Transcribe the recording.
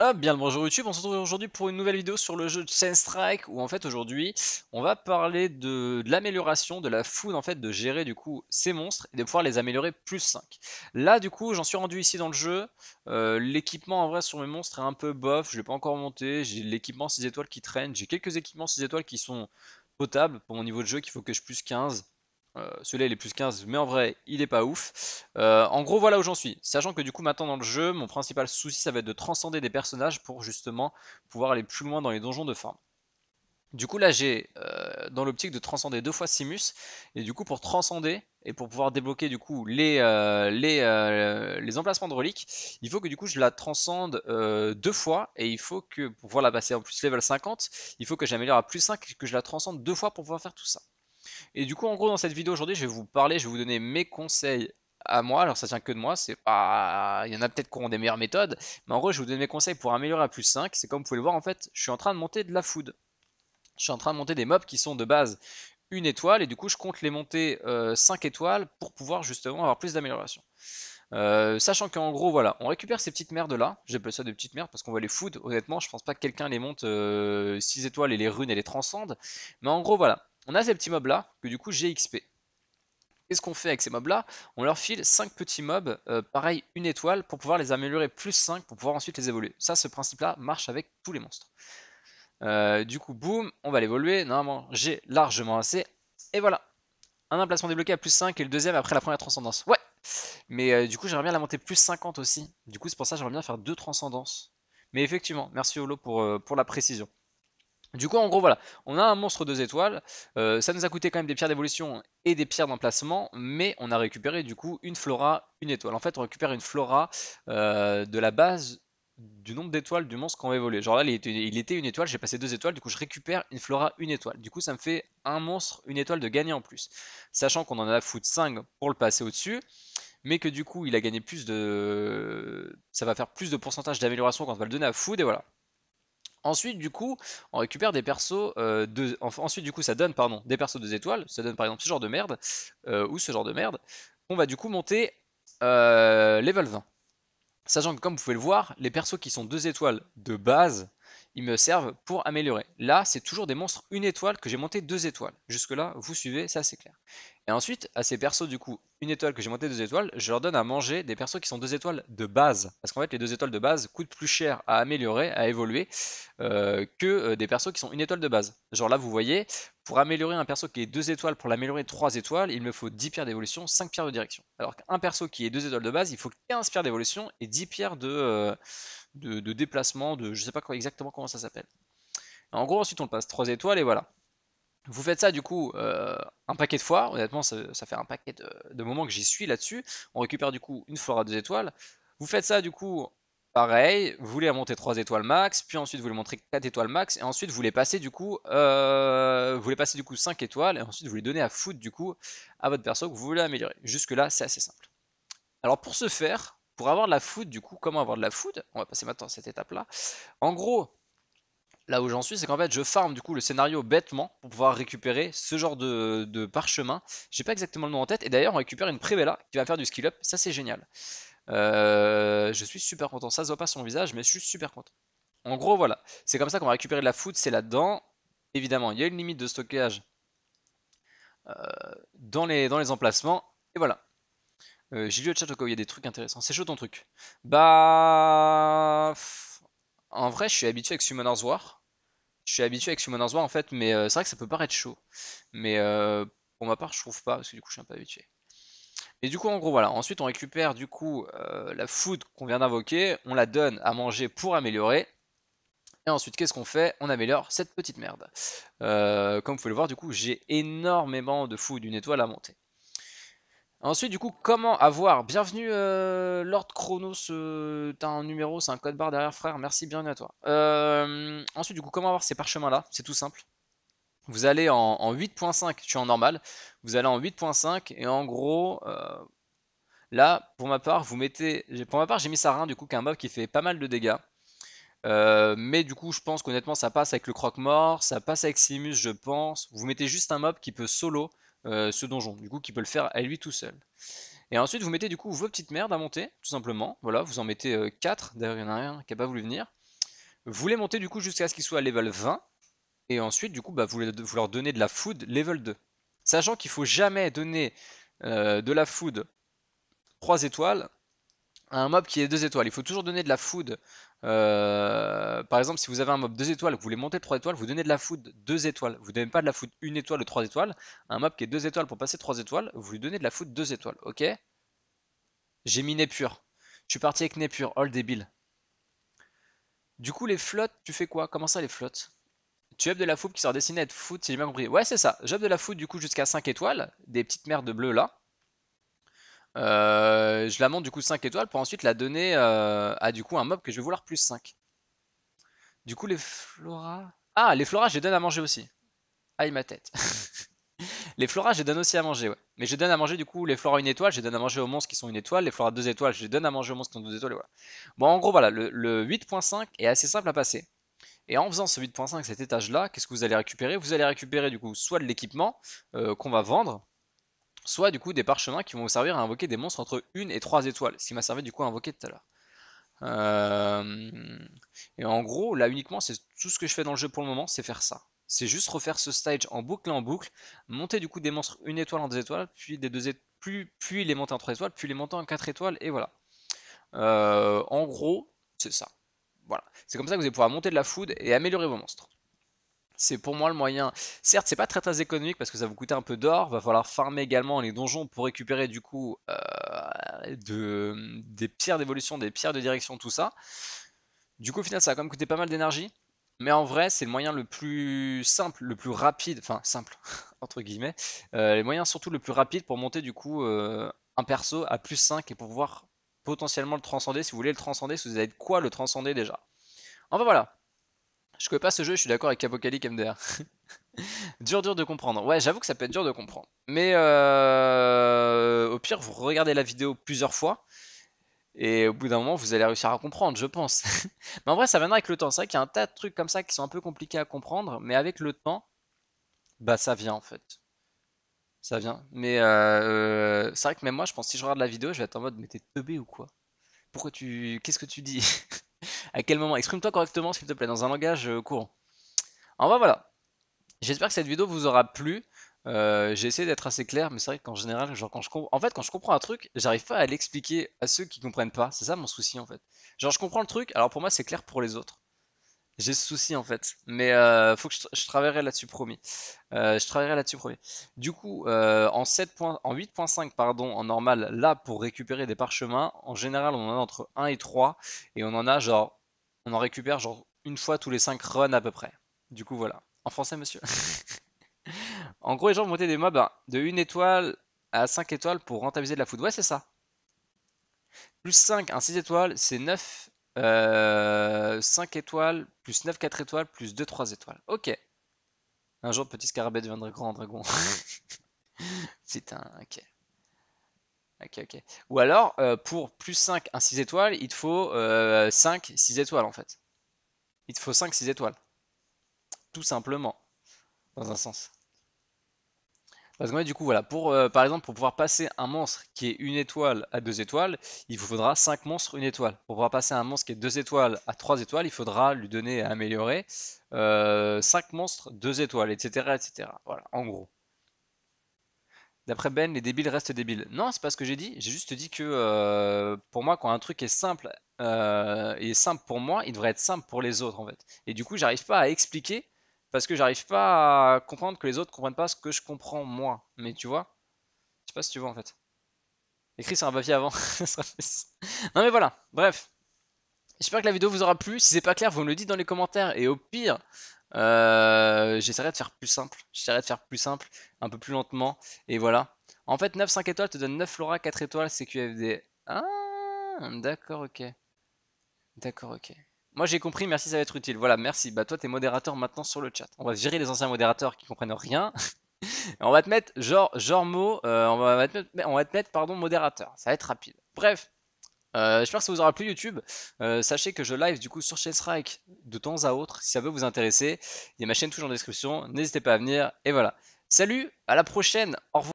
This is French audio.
Hop, bien le bonjour YouTube, on se retrouve aujourd'hui pour une nouvelle vidéo sur le jeu Chain Strike où en fait aujourd'hui on va parler de, l'amélioration de la foudre en fait de gérer du coup ces monstres et de pouvoir les améliorer plus 5. Là du coup j'en suis rendu ici dans le jeu, euh, l'équipement en vrai sur mes monstres est un peu bof, je l'ai pas encore monté, j'ai l'équipement 6 étoiles qui traîne, j'ai quelques équipements 6 étoiles qui sont potables pour mon niveau de jeu qu'il faut que je plus 15. Euh, celui-là il est plus 15, mais en vrai il est pas ouf. Euh, en gros voilà où j'en suis. Sachant que du coup maintenant dans le jeu, mon principal souci ça va être de transcender des personnages pour justement pouvoir aller plus loin dans les donjons de forme. Du coup là j'ai euh, dans l'optique de transcender deux fois Simus et du coup pour transcender et pour pouvoir débloquer du coup les, les, les, emplacements de reliques il faut que du coup je la transcende deux fois et il faut que pour pouvoir la passer en plus level 50 il faut que j'améliore à plus 5 et que je la transcende deux fois pour pouvoir faire tout ça. Et du coup, en gros, dans cette vidéo aujourd'hui, je vais vous parler, je vais vous donner mes conseils à moi. Alors, ça tient que de moi, c'est pas. Il y en a peut-être qui ont des meilleures méthodes, mais en gros, je vais vous donne mes conseils pour améliorer à plus 5. C'est comme vous pouvez le voir, en fait, je suis en train de monter de la food. Je suis en train de monter des mobs qui sont de base une étoile, et du coup, je compte les monter 5 euh, étoiles pour pouvoir justement avoir plus d'amélioration. Euh, sachant qu'en gros, voilà, on récupère ces petites merdes là. J'appelle ça des petites merdes parce qu'on voit les food. Honnêtement, je pense pas que quelqu'un les monte 6 euh, étoiles et les runes et les transcende. Mais en gros, voilà, on a ces petits mobs là, que du coup j'ai XP. Qu'est-ce qu'on fait avec ces mobs là On leur file 5 petits mobs, euh, pareil une étoile, pour pouvoir les améliorer plus 5 pour pouvoir ensuite les évoluer. Ça, ce principe là marche avec tous les monstres. Euh, du coup, boum, on va l'évoluer. Normalement, j'ai largement assez. Et voilà. Un emplacement débloqué à plus 5 et le deuxième après la première transcendance. Ouais Mais euh, du coup, j'aimerais bien la monter plus 50 aussi. Du coup, c'est pour ça que j'aimerais bien faire deux transcendances. Mais effectivement, merci Holo pour, pour la précision. Du coup, en gros, voilà, on a un monstre 2 étoiles, euh, ça nous a coûté quand même des pierres d'évolution et des pierres d'emplacement, mais on a récupéré du coup une flora, une étoile. En fait, on récupère une flora euh, de la base du nombre d'étoiles du monstre qu'on va évoluer. Genre là, il était une étoile, j'ai passé deux étoiles, du coup je récupère une flora, une étoile. Du coup, ça me fait un monstre, une étoile de gagner en plus. Sachant qu'on en a foutre 5 pour le passer au-dessus, mais que du coup, il a gagné plus de... Ça va faire plus de pourcentage d'amélioration quand on va le donner à food, et voilà. Ensuite, du coup, on récupère des persos euh, deux. Ensuite, du coup, ça donne, pardon, des persos deux étoiles. Ça donne par exemple ce genre de merde euh, ou ce genre de merde. On va du coup monter euh, level 20. Sachant que comme vous pouvez le voir, les persos qui sont deux étoiles de base, ils me servent pour améliorer. Là, c'est toujours des monstres une étoile que j'ai monté deux étoiles. Jusque là, vous suivez, ça c'est clair. Et ensuite, à ces persos, du coup, une étoile que j'ai monté deux étoiles, je leur donne à manger des persos qui sont deux étoiles de base. Parce qu'en fait, les deux étoiles de base coûtent plus cher à améliorer, à évoluer, euh, que euh, des persos qui sont une étoile de base. Genre là, vous voyez, pour améliorer un perso qui est deux étoiles, pour l'améliorer trois étoiles, il me faut 10 pierres d'évolution, 5 pierres de direction. Alors qu'un perso qui est deux étoiles de base, il faut 15 pierres d'évolution et 10 pierres euh, de, de, déplacement, de je sais pas quoi, exactement comment ça s'appelle. En gros, ensuite, on le passe 3 étoiles et voilà. Vous faites ça du coup euh, un paquet de fois, honnêtement ça, fait un paquet de, moments que j'y suis là-dessus. On récupère du coup une fois à deux étoiles. Vous faites ça du coup pareil, vous voulez monter 3 étoiles max, puis ensuite vous voulez montrer 4 étoiles max, et ensuite vous voulez passer du coup, euh, vous voulez passer du coup 5 étoiles, et ensuite vous voulez donner à foot du coup à votre perso que vous voulez améliorer. Jusque là c'est assez simple. Alors pour ce faire, pour avoir de la food du coup, comment avoir de la food On va passer maintenant à cette étape là. En gros, là où j'en suis, c'est qu'en fait, je farm du coup le scénario bêtement pour pouvoir récupérer ce genre de, parchemin. J'ai pas exactement le nom en tête. Et d'ailleurs, on récupère une Prévela qui va faire du skill up. Ça, c'est génial. Euh, je suis super content. Ça se voit pas sur mon visage, mais je suis super content. En gros, voilà. C'est comme ça qu'on va récupérer de la food. C'est là-dedans. Évidemment, il y a une limite de stockage euh, dans, les, emplacements. Et voilà. Euh, j'ai lu le chat il y a des trucs intéressants. C'est chaud ton truc. Bah. En vrai, je suis habitué avec Summoner's War. Je suis habitué avec Summoner's War en fait, mais euh, c'est vrai que ça peut paraître chaud. Mais euh, pour ma part, je trouve pas, parce que du coup, je suis un peu habitué. Et du coup, en gros, voilà. Ensuite, on récupère du coup euh, la food qu'on vient d'invoquer, on la donne à manger pour améliorer. Et ensuite, qu'est-ce qu'on fait On améliore cette petite merde. comme vous pouvez le voir, du coup, j'ai énormément de food, une étoile à monter. Ensuite, du coup, comment avoir Bienvenue, euh, Lord Chronos. Euh, t'as un numéro, c'est un code barre derrière, frère. Merci, bienvenue à toi. Euh, ensuite, du coup, comment avoir ces parchemins-là C'est tout simple. Vous allez en, 8.5, je suis en normal. Vous allez en 8.5 et en gros, là, pour ma part, vous mettez. Pour ma part, j'ai mis Sarin, du coup, qui est un mob qui fait pas mal de dégâts. mais du coup, je pense qu'honnêtement, ça passe avec le croque-mort, ça passe avec Simus, je pense. Vous mettez juste un mob qui peut solo euh, ce donjon, du coup, qui peut le faire à lui tout seul. Et ensuite, vous mettez du coup vos petites merdes à monter, tout simplement. Voilà, vous en mettez 4, euh, d'ailleurs, il n'y en a rien qui n'a pas voulu venir. Vous les montez du coup jusqu'à ce qu'ils soient à level 20, et ensuite, du coup, bah, vous, voulez leur donnez de la food level 2. Sachant qu'il faut jamais donner euh, de la food 3 étoiles à un mob qui est 2 étoiles. Il faut toujours donner de la food euh, par exemple, si vous avez un mob 2 étoiles, que vous voulez monter 3 étoiles, vous donnez de la food 2 étoiles. Vous ne donnez pas de la food 1 étoile ou 3 étoiles. Un mob qui est 2 étoiles pour passer 3 étoiles, vous lui donnez de la food 2 étoiles. Ok J'ai mis Népure. Je suis parti avec Népure, all débile. Du coup, les flottes, tu fais quoi Comment ça, les flottes Tu up de la food qui sera destinée à être food, si j'ai même compris. Ouais, c'est ça. J'up de la food du coup jusqu'à 5 étoiles, des petites merdes bleues là. Euh, je la monte du coup 5 étoiles pour ensuite la donner euh, à du coup un mob que je vais vouloir plus 5. Du coup les flora. Ah les flora, je les donne à manger aussi. Aïe ah, ma tête. les flora, je les donne aussi à manger ouais. Mais je donne à manger du coup les flora une étoile, je donne à manger aux monstres qui sont une étoile, les flora deux étoiles je donne à manger aux monstres qui sont deux étoiles. Voilà. Bon en gros voilà, le, 8.5 est assez simple à passer. Et en faisant ce 8.5, cet étage là, qu'est-ce que vous allez récupérer Vous allez récupérer du coup soit de l'équipement euh, qu'on va vendre, soit du coup des parchemins qui vont vous servir à invoquer des monstres entre 1 et 3 étoiles, ce qui m'a servi du coup à invoquer tout à l'heure. Euh, et en gros, là uniquement, c'est tout ce que je fais dans le jeu pour le moment, c'est faire ça. C'est juste refaire ce stage en boucle et en boucle, monter du coup des monstres 1 étoile en 2 étoiles, puis, des deux plus, puis les monter en 3 étoiles, puis les monter en 4 étoiles, et voilà. Euh, en gros, c'est ça. Voilà. C'est comme ça que vous allez pouvoir monter de la food et améliorer vos monstres. C'est pour moi le moyen. Certes, c'est pas très très économique parce que ça vous coûter un peu d'or. Va falloir farmer également les donjons pour récupérer du coup euh, des pierres d'évolution, des pierres de direction, tout ça. Du coup, au final, ça va quand même coûter pas mal d'énergie. Mais en vrai, c'est le moyen le plus simple, le plus rapide, enfin simple, entre guillemets, euh, les moyens surtout le plus rapide pour monter du coup euh, un perso à plus 5 et pour pouvoir potentiellement le transcender. Si vous voulez le transcender, si vous avez quoi le transcender déjà. Enfin voilà, je connais pas ce jeu, je suis d'accord avec Apocalypse MDR. dur, dur de comprendre. Ouais, j'avoue que ça peut être dur de comprendre. Mais euh, au pire, vous regardez la vidéo plusieurs fois. Et au bout d'un moment, vous allez réussir à comprendre, je pense. mais en vrai, ça viendra avec le temps. C'est vrai qu'il y a un tas de trucs comme ça qui sont un peu compliqués à comprendre. Mais avec le temps, bah ça vient en fait. Ça vient. Mais euh, euh, c'est vrai que même moi, je pense que si je regarde la vidéo, je vais être en mode, mais t'es teubé ou quoi Pourquoi tu. Qu'est-ce que tu dis à quel moment. Exprime-toi correctement, s'il te plaît, dans un langage euh, courant. En voilà. J'espère que cette vidéo vous aura plu. Euh, j'ai essayé d'être assez clair, mais c'est vrai qu'en général, genre quand je en fait, quand je comprends un truc, j'arrive pas à l'expliquer à ceux qui comprennent pas. C'est ça mon souci en fait. Genre, je comprends le truc, alors pour moi, c'est clair pour les autres. J'ai ce souci en fait, mais euh, faut que je, travaillerai là-dessus promis. je travaillerai là-dessus promis. Du coup, en 7 en 8.5 pardon, en normal, là pour récupérer des parchemins, en général, on en a entre 1 et 3, et on en a genre on en récupère genre une fois tous les 5 runs à peu près. Du coup, voilà. En français, monsieur. en gros, les gens monter des mobs hein, de 1 étoile à 5 étoiles pour rentabiliser de la food. Ouais, c'est ça. Plus 5, un 6 étoiles, c'est 9. 5 euh, étoiles, plus 9, 4 étoiles, plus 2, 3 étoiles. Ok. Un jour, petit scarabée deviendrait grand dragon. Putain, ok. Ok, ok. Ou alors, euh, pour plus 5, un 6 étoiles, il te faut 5, euh, 6 étoiles en fait. Il te faut 5, 6 étoiles. Tout simplement. Dans un sens. Parce que du coup, voilà, pour, euh, par exemple, pour pouvoir passer un monstre qui est une étoile à deux étoiles, il vous faudra 5 monstres, une étoile. Pour pouvoir passer un monstre qui est deux étoiles à trois étoiles, il faudra lui donner à améliorer 5 monstres, deux étoiles, etc., etc. Voilà, en gros. D'après Ben, les débiles restent débiles. Non, c'est pas ce que j'ai dit. J'ai juste dit que euh, pour moi, quand un truc est simple et euh, simple pour moi, il devrait être simple pour les autres en fait. Et du coup, j'arrive pas à expliquer parce que j'arrive pas à comprendre que les autres comprennent pas ce que je comprends moi. Mais tu vois, je sais pas si tu vois en fait. Écris sur un papier avant. non mais voilà. Bref. J'espère que la vidéo vous aura plu. Si c'est pas clair, vous me le dites dans les commentaires. Et au pire, euh, j'essaierai de faire plus simple. J'essaierai de faire plus simple, un peu plus lentement. Et voilà. En fait, 9 5 étoiles te donne 9 flora 4 étoiles CQFD. Ah, d'accord, ok. D'accord, ok. Moi j'ai compris, merci, ça va être utile. Voilà, merci. Bah toi, t'es modérateur maintenant sur le chat. On va virer les anciens modérateurs qui comprennent rien. on va te mettre genre, genre mot, euh, on, va on va te mettre, pardon, modérateur. Ça va être rapide. Bref, euh, j'espère que ça vous aura plu YouTube. Euh, sachez que je live du coup sur Strike de temps à autre. Si ça veut vous intéresser, il y a ma chaîne toujours en description. N'hésitez pas à venir. Et voilà. Salut, à la prochaine. Au revoir.